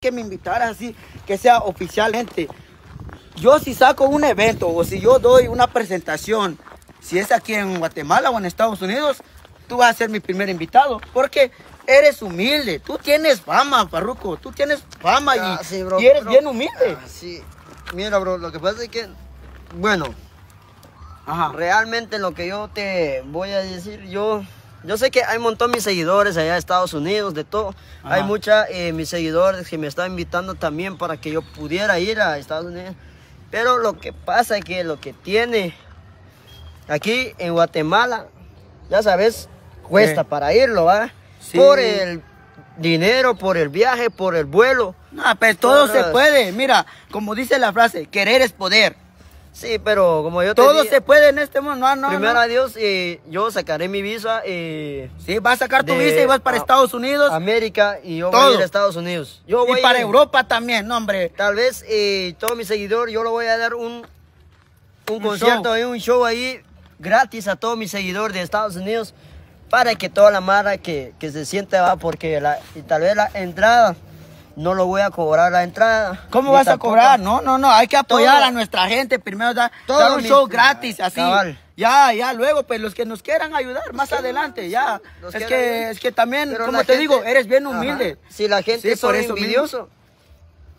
que me invitaras así, que sea oficialmente. Yo si saco un evento o si yo doy una presentación, si es aquí en Guatemala o en Estados Unidos, tú vas a ser mi primer invitado, porque eres humilde, tú tienes fama, Parruco, tú tienes fama y, ah, eres bien humilde. Ah, mira, bro, lo que pasa es que, bueno, realmente lo que yo te voy a decir, yo yo sé que hay un montón de mis seguidores allá de Estados Unidos, de todo. Hay mucha eh, mis seguidores que me están invitando también para que yo pudiera ir a Estados Unidos. Pero lo que pasa es que lo que tiene aquí en Guatemala, ya sabes, cuesta para irlo, ¿va? Por el dinero, por el viaje, por el vuelo. No, pero todo se puede. Mira, como dice la frase, querer es poder. Sí, pero como yo Todo se puede en este mundo. No, primero a Dios, y yo sacaré mi visa. y... Eh, sí, vas a sacar tu visa y vas para Estados Unidos. América y yo voy a ir a Estados Unidos. Yo voy y para Europa también, no, hombre. Tal vez eh, todo mi seguidor, yo le voy a dar un, un, concierto, y un show ahí gratis a todo mi seguidor de Estados Unidos para que toda la mara que, se siente va, porque la, y tal vez la entrada no lo voy a cobrar la entrada. ¿Cómo vas a cobrar? No, no, no, hay que apoyar a nuestra gente primero, da, todo un show gratis, así. Ya, ya, luego, pues los que nos quieran ayudar más adelante, ya. Es que, es que también, como te digo, eres bien humilde. Si la gente es por eso envidioso,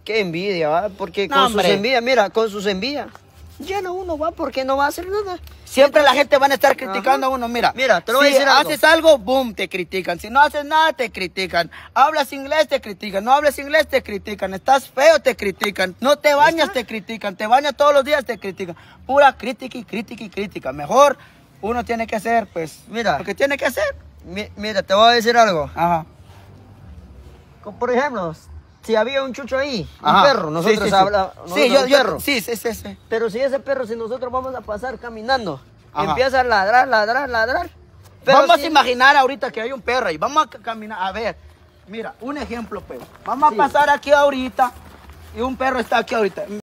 qué envidia, ¿va? Porque con sus envidias, mira, con sus envidias, ya no uno va porque no va a hacer nada. Siempre la gente van a estar criticando a uno. Mira, mira, te voy a decir haces algo, boom, te critican. Si no haces nada, te critican. Hablas inglés, te critican. No hablas inglés, te critican. Estás feo, te critican. No te bañas, te critican. Te bañas todos los días, te critican. Pura crítica y crítica y crítica. Mejor uno tiene que hacer, pues, mira, lo que tiene que hacer. mira, te voy a decir algo. Ajá. por ejemplo, si había un chucho ahí, un perro, nosotros yo, perro. sí, sí, sí, Pero si ese perro, si nosotros vamos a pasar caminando, empieza a ladrar, ladrar, ladrar. vamos a imaginar ahorita que hay un perro y vamos a caminar, a ver, mira, un ejemplo, pues. Vamos a pasar aquí ahorita y un perro está aquí ahorita.